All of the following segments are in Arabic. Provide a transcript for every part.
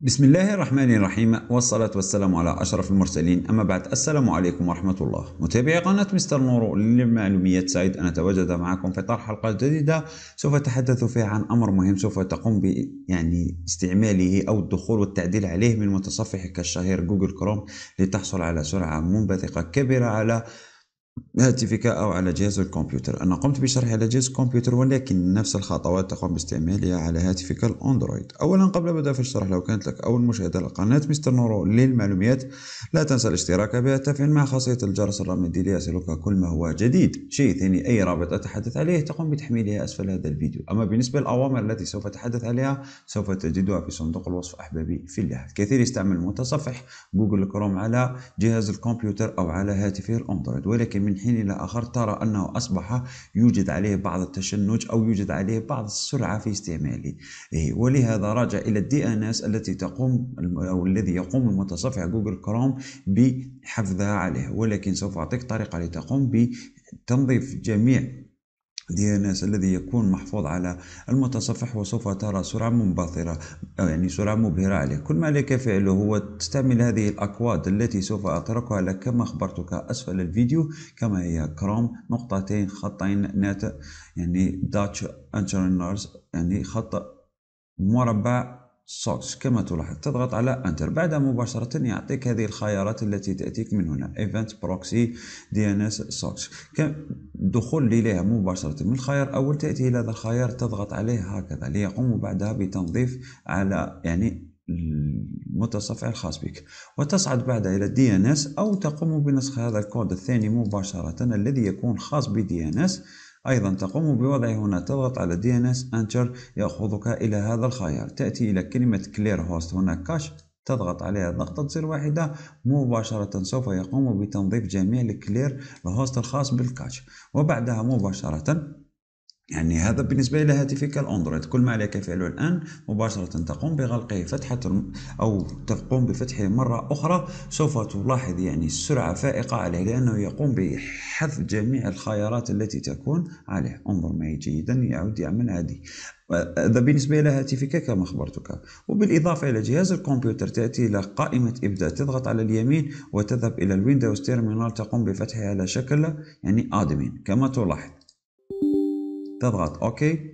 بسم الله الرحمن الرحيم والصلاة والسلام على أشرف المرسلين أما بعد السلام عليكم ورحمة الله متابعي قناة مستر نور للمعلوميات سعيد أن أتواجد معكم في طرح حلقة جديدة سوف أتحدث فيها عن أمر مهم سوف تقوم ب يعني استعماله أو الدخول والتعديل عليه من متصفحك الشهير جوجل كروم لتحصل على سرعة منبثقة كبيرة على هاتفك أو على جهاز الكمبيوتر أنا قمت بشرح على جهاز الكمبيوتر ولكن نفس الخطوات تقوم باستعمالها على هاتفك الأندرويد أولا قبل بدأ في الشرح لو كانت لك أول مشاهدة لقناة مستر نورو للمعلومات لا تنسى الاشتراك بها تفعيل مع خاصية الجرس الرمادي ليصلك كل ما هو جديد شيء ثاني أي رابط أتحدث عليه تقوم بتحميلها أسفل هذا الفيديو أما بالنسبة للأوامر التي سوف أتحدث عليها سوف تجدها في صندوق الوصف أحبابي في الله الكثير يستعمل متصفح جوجل كروم على جهاز الكمبيوتر أو على هاتفه الأندرويد ولكن من حين إلى آخر ترى أنه أصبح يوجد عليه بعض التشنج أو يوجد عليه بعض السرعة في استعماله إيه، ولهذا راجع إلى الدي ان اس التي تقوم أو الذي يقوم المتصفح جوجل كروم بحفظها عليه ولكن سوف أعطيك طريقة لتقوم بتنظيف جميع DNS الذي يكون محفوظ على المتصفح وسوف ترى سرعة منبثرة يعني سرعة مبهرة عليه كل ما عليك فعله هو تستعمل هذه الأكواد التي سوف أتركها لك كما أخبرتك أسفل الفيديو كما هي كروم نقطتين خطين نات يعني داتش انترنرز يعني خط مربع سوكس كما تلاحظ تضغط على انتر بعدها مباشرة يعطيك هذه الخيارات التي تأتيك من هنا ايفنت بروكسي دي ان اس سوكس دخول إليها مباشرة من الخيار الأول تأتي إلى هذا الخيار تضغط عليه هكذا ليقوم بعدها بتنظيف على يعني المتصفح الخاص بك وتصعد بعدها إلى ان اس أو تقوم بنسخ هذا الكود الثاني مباشرة الذي يكون خاص ب اس أيضا تقوم بوضع هنا تضغط على DNS Enter يأخذك إلى هذا الخيار تأتي إلى كلمة Clear Host هنا كاش تضغط عليها ضغطة زر واحدة مباشرة سوف يقوم بتنظيف جميع الكلير الهوست الخاص بالكاتش وبعدها مباشرة يعني هذا بالنسبة إلى هاتفك الأندرويد كل ما عليك فعله الآن مباشرة تقوم بغلقه فتحة أو تقوم بفتحه مرة أخرى سوف تلاحظ يعني سرعة فائقة عليه لأنه يقوم بحذف جميع الخيارات التي تكون عليه انظر معي جيدا يعود يعمل عادي هذا بالنسبة إلى هاتفك كما أخبرتك وبالإضافة إلى جهاز الكمبيوتر تأتي إلى قائمة إبداء تضغط على اليمين وتذهب إلى الويندوز تيرمينال تقوم بفتحها على شكل يعني آدمين كما تلاحظ تضغط اوكي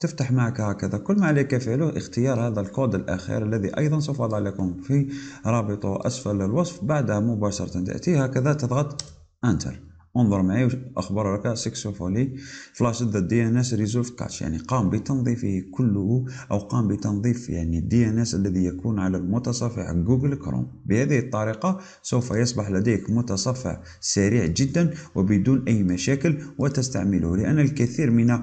تفتح معك هكذا كل ما عليك فعله اختيار هذا الكود الأخير الذي أيضا سوف أضع لكم في رابطه أسفل الوصف بعدها مباشرة تأتي هكذا تضغط Enter انظر معي أخبارك سكسوفولي فلاش ذا دي ان اس ريزولف كاتش يعني قام بتنظيفه كله أو قام بتنظيف يعني الدي ان اس الذي يكون على المتصفح جوجل كروم بهذه الطريقة سوف يصبح لديك متصفح سريع جدا وبدون أي مشاكل وتستعمله لأن الكثير من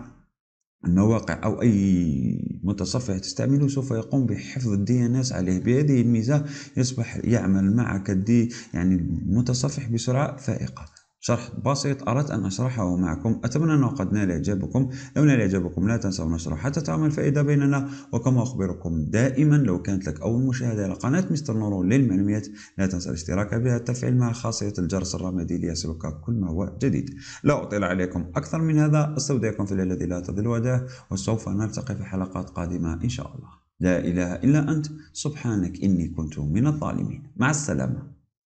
المواقع او اي متصفح تستعمله سوف يقوم بحفظ الدي ان اس عليه بهذه الميزه يصبح يعمل معك الدي يعني المتصفح بسرعه فائقه شرح بسيط أردت أن أشرحه معكم أتمنى أنه قد نال إعجابكم لو نال إعجابكم لا تنسوا نشره حتى تعمل فائدة بيننا وكما أخبركم دائما لو كانت لك أول مشاهدة لقناة مستر نورو للمعلومات لا تنسى الاشتراك بها التفعيل مع خاصية الجرس الرمادي ليصلك كل ما هو جديد لا أطيل عليكم أكثر من هذا أستودعكم في الذي لا تضل وداه وسوف نلتقي في حلقات قادمة إن شاء الله لا إله إلا أنت سبحانك إني كنت من الظالمين مع السلامة